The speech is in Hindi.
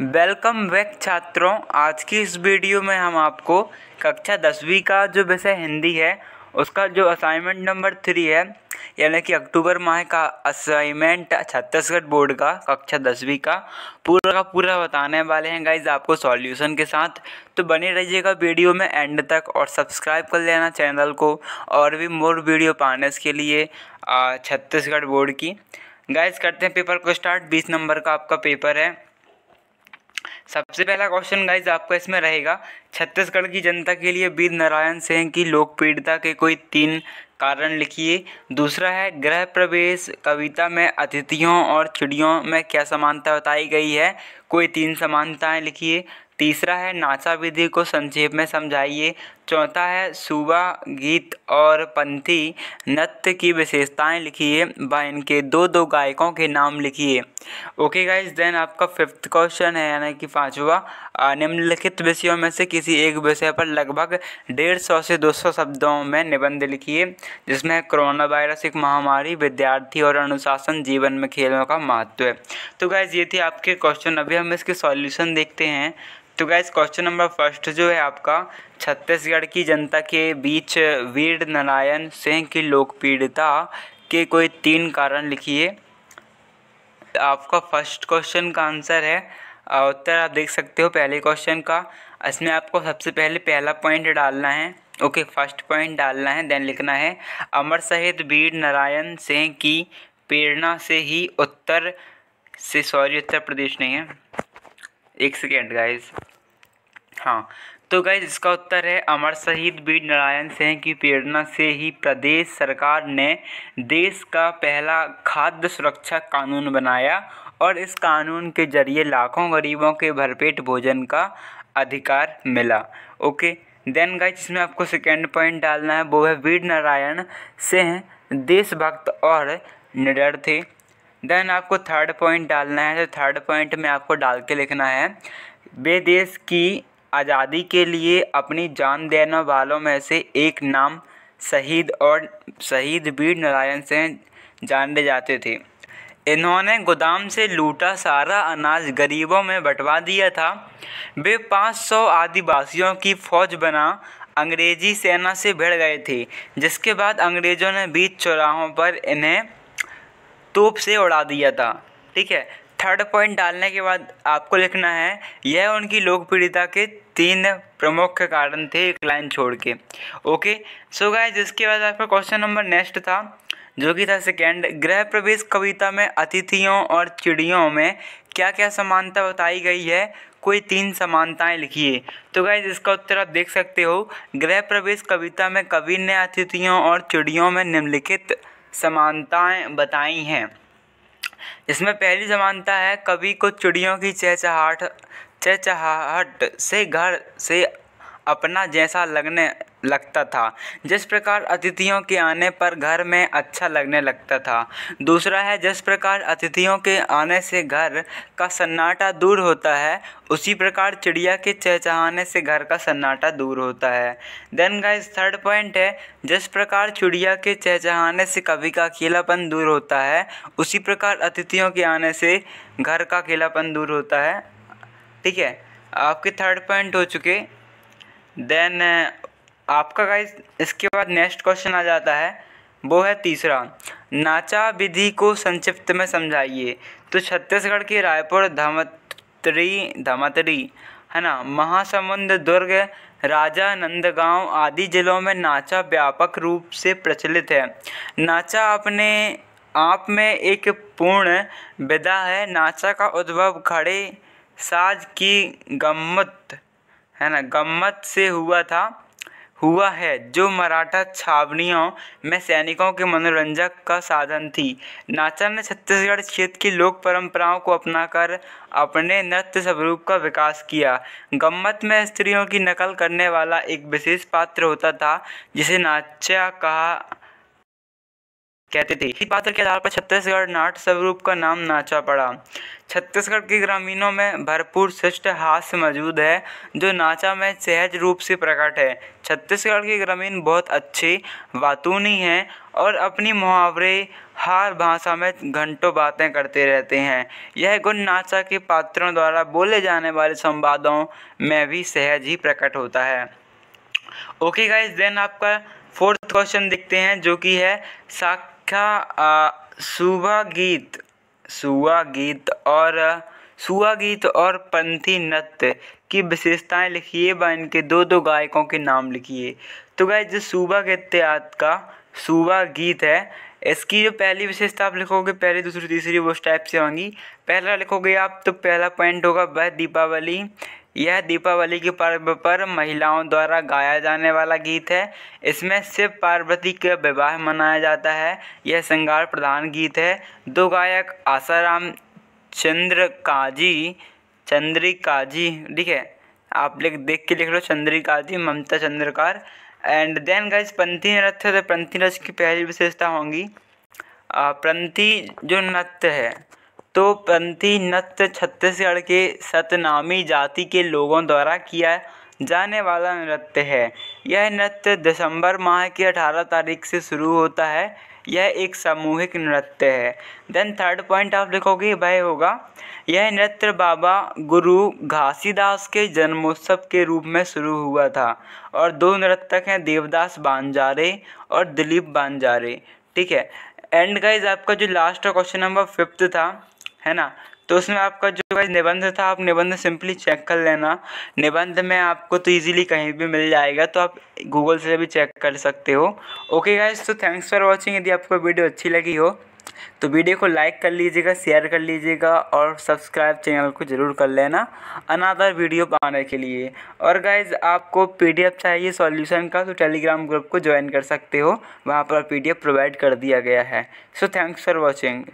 वेलकम बैक छात्रों आज की इस वीडियो में हम आपको कक्षा दसवीं का जो विषय हिंदी है उसका जो असाइनमेंट नंबर थ्री है यानी कि अक्टूबर माह का असाइनमेंट छत्तीसगढ़ बोर्ड का कक्षा दसवीं का पूरा का पूरा बताने वाले हैं गाइज आपको सॉल्यूशन के साथ तो बने रहिएगा वीडियो में एंड तक और सब्सक्राइब कर लेना चैनल को और भी मोर वीडियो पाने के लिए छत्तीसगढ़ बोर्ड की गाइज करते हैं पेपर को स्टार्ट बीस नंबर का आपका पेपर है सबसे पहला क्वेश्चन गाइज आपका इसमें रहेगा छत्तीसगढ़ की जनता के लिए वीर नारायण सिंह की लोकप्रियता के कोई तीन कारण लिखिए दूसरा है गृह प्रवेश कविता में अतिथियों और चिड़ियों में क्या समानता बताई गई है कोई तीन समानताएं लिखिए तीसरा है नाचा विधि को संक्षेप में समझाइए चौथा है सूबा गीत और पंथी नृत्य की विशेषताएं लिखिए व इनके दो दो गायकों के नाम लिखिए ओके गाइस देन आपका फिफ्थ क्वेश्चन है यानी कि पाँचवा निम्नलिखित विषयों में से किसी एक विषय पर लगभग डेढ़ सौ से दो सौ शब्दों में निबंध लिखिए जिसमें कोरोना वायरस एक महामारी विद्यार्थी और अनुशासन जीवन में खेलों का महत्व है तो गाइज ये थे आपके क्वेश्चन अभी हम इसके सॉल्यूशन देखते हैं तो गैस क्वेश्चन नंबर फर्स्ट जो है आपका छत्तीसगढ़ की जनता के बीच वीर नारायण सिंह की लोकप्रियता के कोई तीन कारण लिखिए आपका फर्स्ट क्वेश्चन का आंसर है उत्तर आप देख सकते हो पहले क्वेश्चन का इसमें आपको सबसे पहले पहला पॉइंट डालना है ओके फर्स्ट पॉइंट डालना है देन लिखना है अमर शहीद वीर नारायण सिंह की प्रेरणा से ही उत्तर से सॉरी उत्तर प्रदेश नहीं है एक सेकेंड गाइस हाँ तो गैज इसका उत्तर है अमर शहीद वीर नारायण सिंह की प्रेरणा से ही प्रदेश सरकार ने देश का पहला खाद्य सुरक्षा कानून बनाया और इस कानून के जरिए लाखों गरीबों के भरपेट भोजन का अधिकार मिला ओके देन गाइज इसमें आपको सेकेंड पॉइंट डालना है वो है वीर नारायण सिंह देशभक्त और निडर थे देन आपको थर्ड पॉइंट डालना है तो थर्ड पॉइंट में आपको डाल के लिखना है वे देश की आज़ादी के लिए अपनी जान देने वालों में से एक नाम शहीद और शहीद वीर नारायण से जाने जाते थे इन्होंने गोदाम से लूटा सारा अनाज गरीबों में बंटवा दिया था वे 500 आदिवासियों की फौज बना अंग्रेजी सेना से भिड़ गए थे जिसके बाद अंग्रेज़ों ने बीच चौराहों पर इन्हें तोप से उड़ा दिया था ठीक है थर्ड पॉइंट डालने के बाद आपको लिखना है यह उनकी लोकप्रियता के तीन प्रमुख कारण थे एक लाइन छोड़ के ओके सो गाय जिसके बाद आपका क्वेश्चन नंबर नेक्स्ट था जो कि था सेकेंड गृह प्रवेश कविता में अतिथियों और चिड़ियों में क्या क्या समानता बताई गई है कोई तीन समानताएं लिखिए तो गाइज इसका उत्तर आप देख सकते हो गृह प्रवेश कविता में कवि ने अतिथियों और चिड़ियों में निम्नलिखित समानताएं बताई हैं इसमें पहली समानता है कवि को चिड़ियों की चहचहाहट चहचहाहट से घर से अपना जैसा लगने लगता था जिस प्रकार अतिथियों के आने पर घर में अच्छा लगने लगता था दूसरा है जिस प्रकार अतिथियों के आने से घर का सन्नाटा दूर होता है उसी प्रकार चिड़िया के चहचहाने से घर का सन्नाटा दूर होता है देन गाइस थर्ड पॉइंट है जिस प्रकार चिड़िया के चहचहाने से कभी का अकेलापन दूर होता है उसी प्रकार अतिथियों के आने से घर का अकेलापन दूर होता है ठीक है आपके थर्ड पॉइंट हो चुके देन आपका गाइस इसके बाद नेक्स्ट क्वेश्चन आ जाता है वो है तीसरा नाचा विधि को संक्षिप्त में समझाइए तो छत्तीसगढ़ की रायपुर धमतरी धमतरी है ना महासमुंद दुर्ग राजा नंदगांव आदि जिलों में नाचा व्यापक रूप से प्रचलित है नाचा अपने आप में एक पूर्ण विधा है नाचा का उद्भव खड़े साज की गम्मत है ना गम्मत से हुआ था हुआ है जो मराठा छावनियों में सैनिकों के मनोरंजक का साधन थी नाचा ने छत्तीसगढ़ क्षेत्र की लोक परंपराओं को अपनाकर अपने नृत्य स्वरूप का विकास किया गम्मत में स्त्रियों की नकल करने वाला एक विशेष पात्र होता था जिसे नाचा कहा कहती थी इस पात्र के आधार पर छत्तीसगढ़ नाट स्वरूप का नाम नाचा पड़ा छत्तीसगढ़ के ग्रामीणों में भरपूर शिष्ट हास्य मौजूद है जो नाचा में सहज रूप से प्रकट है छत्तीसगढ़ के ग्रामीण बहुत अच्छे वातूनी हैं और अपनी मुहावरे हार भाषा में घंटों बातें करते रहते हैं यह गुण नाचा के पात्रों द्वारा बोले जाने वाले संवादों में भी सहज ही प्रकट होता है ओके गाइस देन आपका फोर्थ क्वेश्चन देखते हैं जो कि है साक क्या सुबह गीत सुआ गीत और सुआ गीत और पंथी नृत्य की विशेषताएं लिखिए व इनके दो दो गायकों के नाम लिखिए तो गाय जो सुबह के इत्याद का सुबह गीत है इसकी जो पहली विशेषता आप लिखोगे पहली दूसरी तीसरी वो उस टाइप से होंगी पहला लिखोगे आप तो पहला पॉइंट होगा वह दीपावली यह दीपावली के पर्व पर महिलाओं द्वारा गाया जाने वाला गीत है इसमें शिव पार्वती का विवाह मनाया जाता है यह श्रृंगार प्रधान गीत है दो गायक आसाराम चंद्र काजी चंद्री काजी ठीक है आप लिख देख के लिख लो चंद्री काजी Mamta Chandrakar and then guys Panthi नृत्य तो पंथी नृत्य की पहली विशेषता होंगी पंथी जो नृत्य है तो पंथी नृत्य छत्तीसगढ़ के सतनामी जाति के लोगों द्वारा किया जाने वाला नृत्य है यह नृत्य दिसंबर माह की 18 तारीख से शुरू होता है यह एक सामूहिक नृत्य है देन थर्ड पॉइंट आप लिखोगे वह होगा यह नृत्य बाबा गुरु घासीदास के जन्मोत्सव के रूप में शुरू हुआ था और दो नृत्यक हैं देवदास बांजारे और दिलीप बांजारे ठीक है एंड गाइज आपका जो लास्ट क्वेश्चन नंबर फिफ्थ था है ना तो उसमें आपका जो गाइज निबंध था आप निबंध सिंपली चेक कर लेना निबंध में आपको तो इजीली कहीं भी मिल जाएगा तो आप गूगल से भी चेक कर सकते हो ओके गाइज तो थैंक्स फॉर वॉचिंग यदि आपको वीडियो अच्छी लगी हो तो वीडियो को लाइक कर लीजिएगा शेयर कर लीजिएगा और सब्सक्राइब चैनल को ज़रूर कर लेना अनादर वीडियो पाने के लिए और गाइज आपको पी चाहिए सॉल्यूशन का तो टेलीग्राम ग्रुप को ज्वाइन कर सकते हो वहाँ पर पी प्रोवाइड कर दिया गया है सो थैंक्स फॉर वॉचिंग